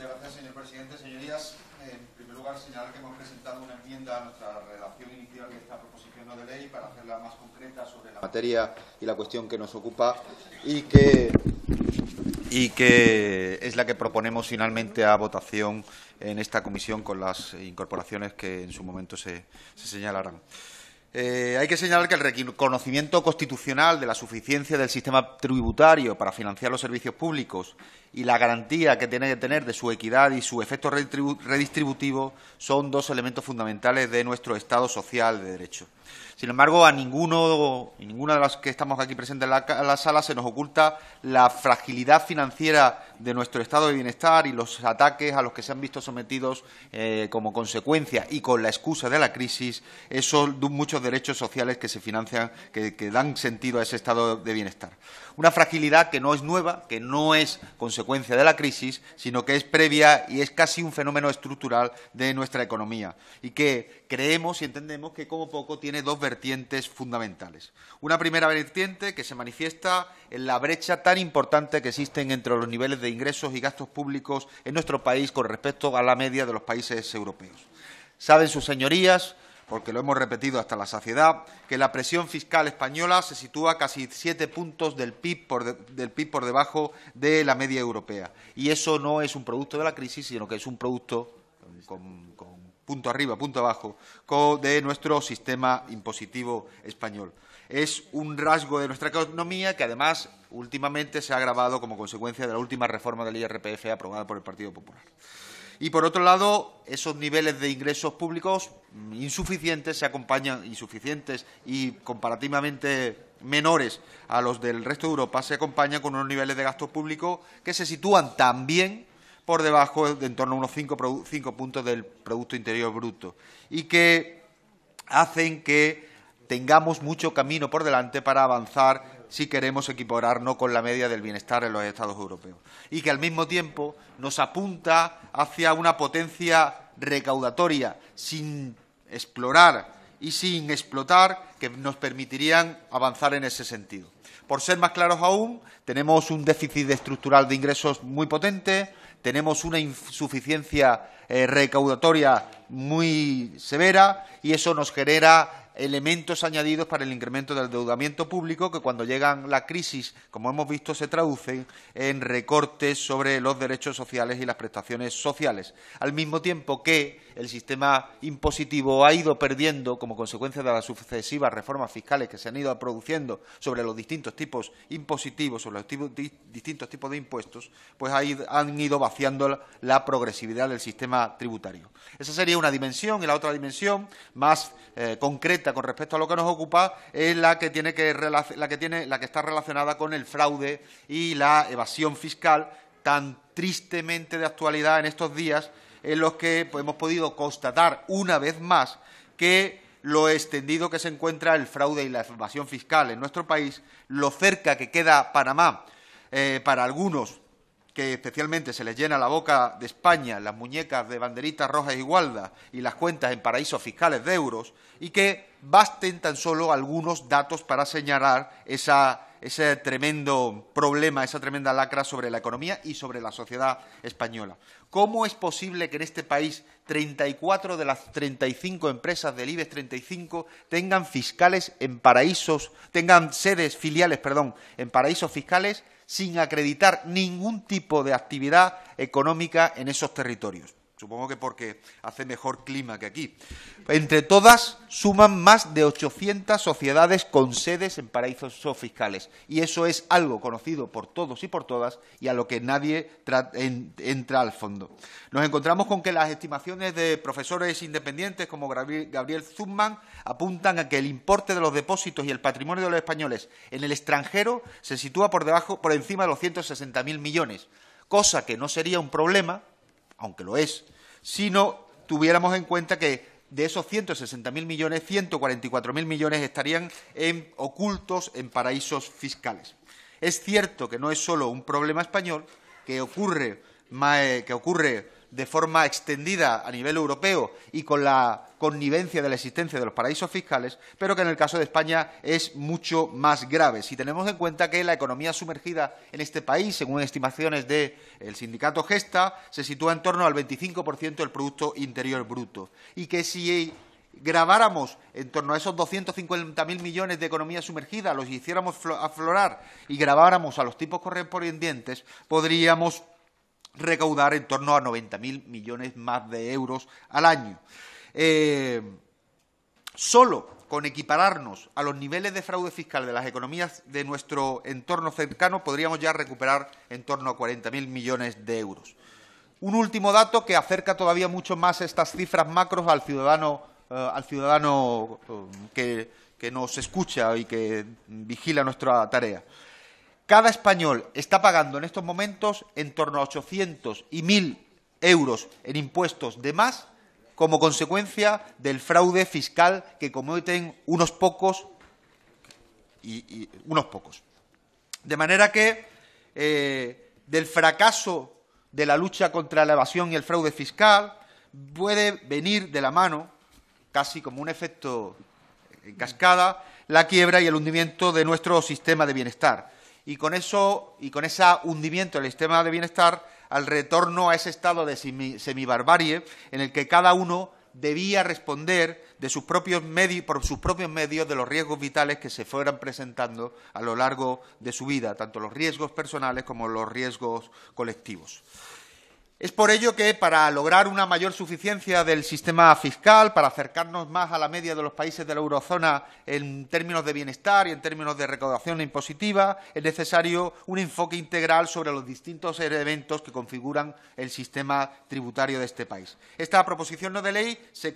Muchas gracias, señor presidente. Señorías, en primer lugar, señalar que hemos presentado una enmienda a nuestra relación inicial de esta proposición de ley para hacerla más concreta sobre la materia y la cuestión que nos ocupa y que, y que es la que proponemos finalmente a votación en esta comisión con las incorporaciones que en su momento se señalarán. Eh, hay que señalar que el reconocimiento constitucional de la suficiencia del sistema tributario para financiar los servicios públicos y la garantía que tiene que tener de su equidad y su efecto redistributivo son dos elementos fundamentales de nuestro Estado social de derecho. Sin embargo, a ninguno, ninguna de las que estamos aquí presentes en la, sala se nos oculta la fragilidad financiera de nuestro estado de bienestar y los ataques a los que se han visto sometidos eh, como consecuencia y con la excusa de la crisis esos muchos derechos sociales que se financian, que, que dan sentido a ese estado de bienestar. Una fragilidad que no es nueva, que no es consecuencia de la crisis, sino que es previa y es casi un fenómeno estructural de nuestra economía y que creemos y entendemos que como poco tiene dos vertientes fundamentales. Una primera vertiente que se manifiesta en la brecha tan importante que existen entre los niveles de ingresos y gastos públicos en nuestro país con respecto a la media de los países europeos. Saben sus señorías, porque lo hemos repetido hasta la saciedad, que la presión fiscal española se sitúa casi siete puntos del PIB, por del PIB por debajo de la media europea. Y eso no es un producto de la crisis, sino que es un producto con punto arriba, punto abajo, de nuestro sistema impositivo español. Es un rasgo de nuestra economía que, además, últimamente se ha agravado como consecuencia de la última reforma del IRPF aprobada por el Partido Popular. Y por otro lado, esos niveles de ingresos públicos mm, insuficientes se acompañan, insuficientes y comparativamente menores a los del resto de Europa, se acompañan con unos niveles de gasto público que se sitúan también por debajo de en torno a unos cinco puntos del Producto Interior Bruto y que hacen que tengamos mucho camino por delante para avanzar si queremos equipararnos con la media del bienestar en los Estados europeos. Y que al mismo tiempo nos apunta hacia una potencia recaudatoria sin explorar y sin explotar que nos permitirían avanzar en ese sentido. Por ser más claros aún, tenemos un déficit estructural de ingresos muy potente, tenemos una insuficiencia eh, recaudatoria muy severa y eso nos genera elementos añadidos para el incremento del endeudamiento público que cuando llegan la crisis, como hemos visto, se traducen en recortes sobre los derechos sociales y las prestaciones sociales, al mismo tiempo que el sistema impositivo ha ido perdiendo, como consecuencia de las sucesivas reformas fiscales que se han ido produciendo sobre los distintos tipos impositivos, sobre los distintos tipos de impuestos, pues han ido vaciando la, progresividad del sistema tributario. Esa sería una dimensión y la otra dimensión más eh, concreta con respecto a lo que nos ocupa es la que tiene que la que está relacionada con el fraude y la evasión fiscal tan tristemente de actualidad en estos días en los que pues, hemos podido constatar una vez más que lo extendido que se encuentra el fraude y la evasión fiscal en nuestro país, lo cerca que queda Panamá eh, para algunos que especialmente se les llena la boca de España, las muñecas de banderitas rojas y y las cuentas en paraísos fiscales de euros, y que basten tan solo algunos datos para señalar ese tremendo problema, esa tremenda lacra sobre la economía y sobre la sociedad española. ¿Cómo es posible que en este país 34 de las 35 empresas del IBEX 35 tengan fiscales en paraísos, tengan sedes filiales, perdón, en paraísos fiscales sin acreditar ningún tipo de actividad económica en esos territorios. Supongo que porque hace mejor clima que aquí. Entre todas suman más de 800 sociedades con sedes en paraísos fiscales. Y eso es algo conocido por todos y por todas y a lo que nadie entra al fondo. Nos encontramos con que las estimaciones de profesores independientes como Gabriel Zumman apuntan a que el importe de los depósitos y el patrimonio de los españoles en el extranjero se sitúa por, debajo, por encima de los 160.000 millones, cosa que no sería un problema aunque lo es, si no tuviéramos en cuenta que de esos 160.000 millones, 144.000 millones estarían ocultos en paraísos fiscales. Es cierto que no es solo un problema español, que ocurre, eh, que ocurre de forma extendida a nivel europeo y con la connivencia de la existencia de los paraísos fiscales, pero que en el caso de España es mucho más grave. Si tenemos en cuenta que la economía sumergida en este país, según estimaciones del sindicato Gesta, se sitúa en torno al 25% del Producto Interior Bruto. Y que si grabáramos en torno a esos 250.000 millones de economía sumergida, los hiciéramos aflorar y grabáramos a los tipos correspondientes, podríamos recaudar en torno a 90.000 millones más de euros al año. Eh, solo con equipararnos a los niveles de fraude fiscal de las economías de nuestro entorno cercano, podríamos ya recuperar en torno a 40.000 millones de euros. Un último dato que acerca todavía mucho más estas cifras macros al ciudadano, eh, eh, que nos escucha y que vigila nuestra tarea. Cada español está pagando en estos momentos en torno a 800 y 1.000 euros en impuestos de más como consecuencia del fraude fiscal que cometen unos pocos y, unos pocos. De manera que eh, del fracaso de la lucha contra la evasión y el fraude fiscal puede venir de la mano, casi como un efecto en cascada, la quiebra y el hundimiento de nuestro sistema de bienestar y con eso y con ese hundimiento del sistema de bienestar al retorno a ese estado de semibarbarie en el que cada uno debía responder por sus propios medios de los riesgos vitales que se fueran presentando a lo largo de su vida, tanto los riesgos personales como los riesgos colectivos. Es por ello que para lograr una mayor suficiencia del sistema fiscal, para acercarnos más a la media de los países de la eurozona en términos de bienestar y en términos de recaudación impositiva, es necesario un enfoque integral sobre los distintos elementos que configuran el sistema tributario de este país. Esta proposición no de ley se,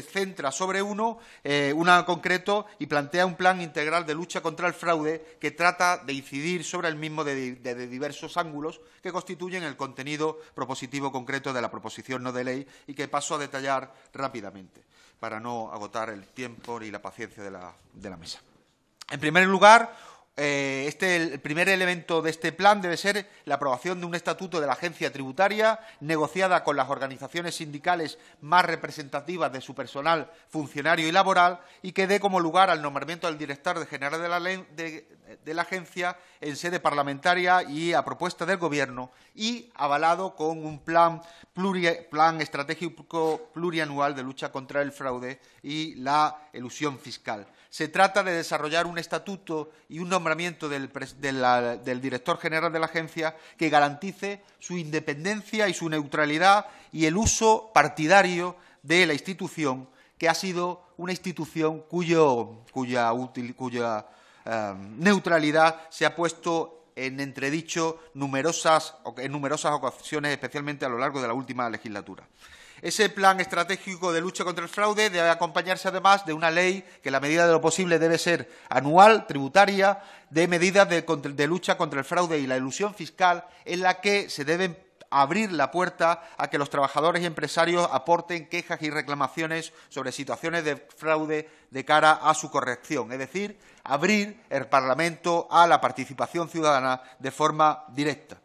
centra sobre uno, eh, una concreto, y plantea un plan integral de lucha contra el fraude que trata de incidir sobre el mismo desde de, diversos ángulos que constituyen el contenido propuesto ...positivo concreto de la proposición no de ley y que paso a detallar rápidamente para no agotar el tiempo y la paciencia de la, de la mesa. En primer lugar, eh, este, el primer elemento de este plan debe ser la aprobación de un estatuto de la agencia tributaria, negociada con las organizaciones sindicales más representativas de su personal funcionario y laboral, y que dé como lugar al nombramiento del director general de la, agencia en sede parlamentaria y a propuesta del Gobierno, y avalado con un plan, plan estratégico plurianual de lucha contra el fraude y la elusión fiscal se trata de desarrollar un estatuto y un nombramiento del, director general de la agencia que garantice su independencia y su neutralidad y el uso partidario de la institución, que ha sido una institución cuya, eh, neutralidad se ha puesto en entredicho numerosas, en numerosas ocasiones, especialmente a lo largo de la última legislatura. Ese plan estratégico de lucha contra el fraude debe acompañarse además de una ley que, en la medida de lo posible, debe ser anual, tributaria, de medidas de, de lucha contra el fraude y la ilusión fiscal, en la que se deben abrir la puerta a que los trabajadores y empresarios aporten quejas y reclamaciones sobre situaciones de fraude de cara a su corrección, es decir, abrir el Parlamento a la participación ciudadana de forma directa.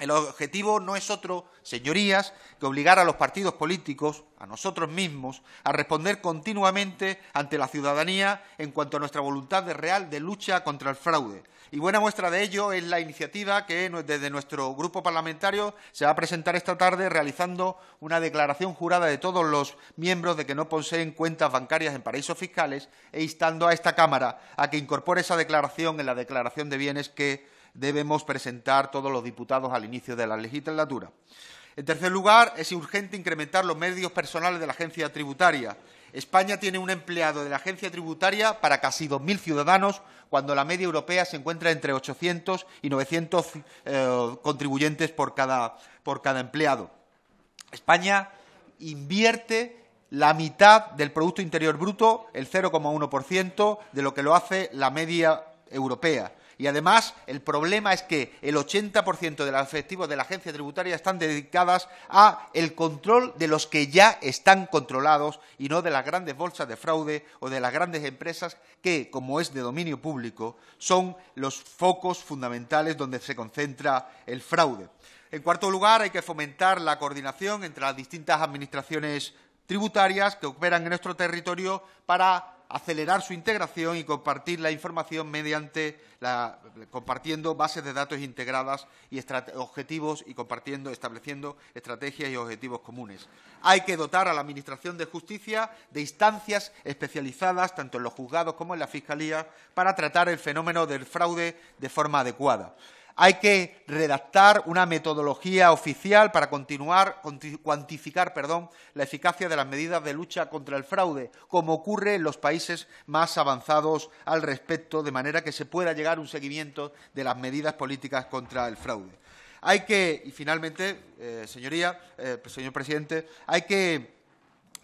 El objetivo no es otro, señorías, que obligar a los partidos políticos, a nosotros mismos, a responder continuamente ante la ciudadanía en cuanto a nuestra voluntad de real de lucha contra el fraude. Y buena muestra de ello es la iniciativa que desde nuestro grupo parlamentario se va a presentar esta tarde realizando una declaración jurada de todos los miembros de que no poseen cuentas bancarias en paraísos fiscales e instando a esta Cámara a que incorpore esa declaración en la declaración de bienes que debemos presentar todos los diputados al inicio de la legislatura. En tercer lugar, es urgente incrementar los medios personales de la agencia tributaria. España tiene un empleado de la agencia tributaria para casi 2.000 ciudadanos, cuando la media europea se encuentra entre 800 y 900 eh, contribuyentes por cada, por cada empleado. España invierte la mitad del Producto Interior Bruto, el 0,1%, de lo que lo hace la media europea. Y además, el problema es que el 80% de los efectivos de la agencia tributaria están dedicadas a el control de los que ya están controlados y no de las grandes bolsas de fraude o de las grandes empresas que, como es de dominio público, son los focos fundamentales donde se concentra el fraude. En cuarto lugar, hay que fomentar la coordinación entre las distintas administraciones tributarias que operan en nuestro territorio para acelerar su integración y compartir la información mediante compartiendo bases de datos integradas y objetivos y compartiendo, estableciendo estrategias y objetivos comunes. Hay que dotar a la Administración de Justicia de instancias especializadas, tanto en los juzgados como en la Fiscalía, para tratar el fenómeno del fraude de forma adecuada hay que redactar una metodología oficial para continuar, cuantificar perdón, la eficacia de las medidas de lucha contra el fraude, como ocurre en los países más avanzados al respecto, de manera que se pueda llegar a un seguimiento de las medidas políticas contra el fraude. Hay que, y finalmente, eh, señoría, eh, pues, señor presidente, hay que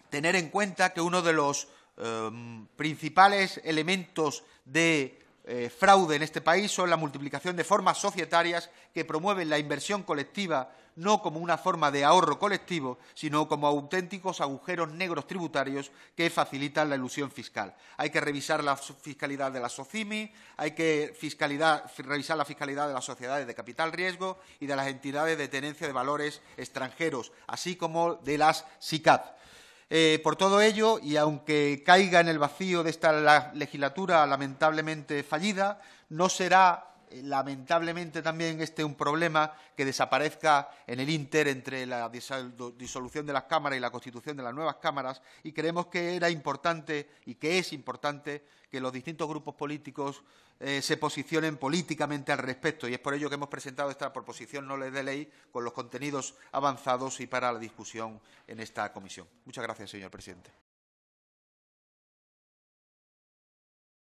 tener en cuenta que uno de los eh, principales elementos de eh, fraude en este país son la multiplicación de formas societarias que promueven la inversión colectiva no como una forma de ahorro colectivo, sino como auténticos agujeros negros tributarios que facilitan la ilusión fiscal. Hay que revisar la fiscalidad de las SOCIMI, hay que revisar la fiscalidad de las sociedades de capital riesgo y de las entidades de tenencia de valores extranjeros, así como de las SICAP. Eh, por todo ello, y aunque caiga en el vacío de esta legislatura lamentablemente fallida, no será eh, lamentablemente también este un problema que desaparezca en el Inter entre la disolución de las cámaras y la constitución de las nuevas cámaras y creemos que era importante y que es importante que los distintos grupos políticos eh, se posicionen políticamente al respecto y es por ello que hemos presentado esta proposición no le de ley con los contenidos avanzados y para la discusión en esta comisión. Muchas gracias, señor presidente.